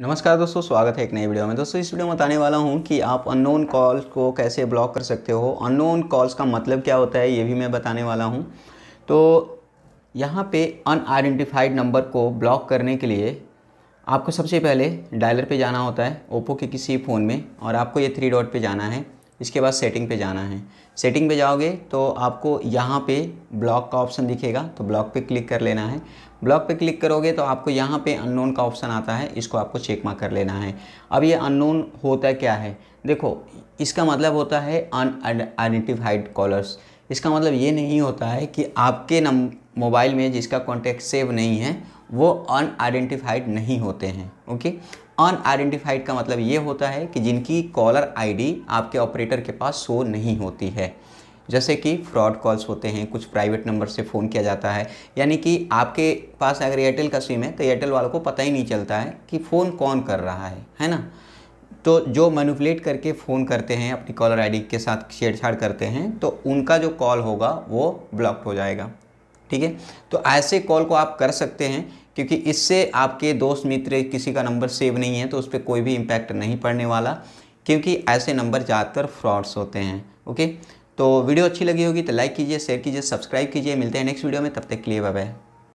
नमस्कार दोस्तों स्वागत है एक नई वीडियो में दोस्तों इस वीडियो में बताने वाला हूं कि आप अननोन कॉल को कैसे ब्लॉक कर सकते हो अननोन कॉल्स का मतलब क्या होता है ये भी मैं बताने वाला हूं तो यहां पे अनआइडेंटिफाइड नंबर को ब्लॉक करने के लिए आपको सबसे पहले डायलर पे जाना होता है ओप्पो के किसी फ़ोन में और आपको ये थ्री डॉट पर जाना है इसके बाद सेटिंग पे जाना है सेटिंग पे जाओगे तो आपको यहाँ पे ब्लॉक का ऑप्शन दिखेगा तो ब्लॉक पे क्लिक कर लेना है ब्लॉक पे क्लिक करोगे तो आपको यहाँ पे अननोन का ऑप्शन आता है इसको आपको चेक मार्क कर लेना है अब ये अननोन होता क्या है देखो इसका मतलब होता है अन आइडेंटिफाइड कॉलर्स इसका मतलब ये नहीं होता है कि आपके नम मोबाइल में जिसका कॉन्टैक्ट सेव नहीं है वो अनआइडेंटिफाइड नहीं होते हैं ओके अनआइडेंटिफाइड का मतलब ये होता है कि जिनकी कॉलर आईडी आपके ऑपरेटर के पास शो नहीं होती है जैसे कि फ्रॉड कॉल्स होते हैं कुछ प्राइवेट नंबर से फ़ोन किया जाता है यानी कि आपके पास अगर एयरटेल का सिम है तो एयरटेल वालों को पता ही नहीं चलता है कि फ़ोन कौन कर रहा है है ना तो जो मैनुपलेट करके फ़ोन करते हैं अपनी कॉलर आईडी के साथ छेड़छाड़ करते हैं तो उनका जो कॉल होगा वो ब्लॉक हो जाएगा ठीक है तो ऐसे कॉल को आप कर सकते हैं क्योंकि इससे आपके दोस्त मित्र किसी का नंबर सेव नहीं है तो उस पर कोई भी इम्पैक्ट नहीं पड़ने वाला क्योंकि ऐसे नंबर ज़्यादातर फ्रॉड्स होते हैं ओके तो वीडियो अच्छी लगी होगी तो लाइक कीजिए शेयर कीजिए सब्सक्राइब कीजिए मिलते हैं नेक्स्ट वीडियो में तब तक के लिए बाय